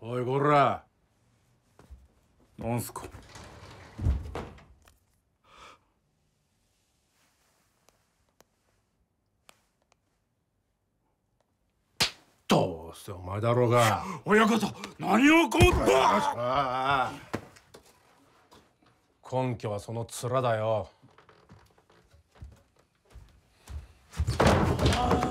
おいこらなんすかどうせお前だろうが親方何をこった根拠はその面だよああ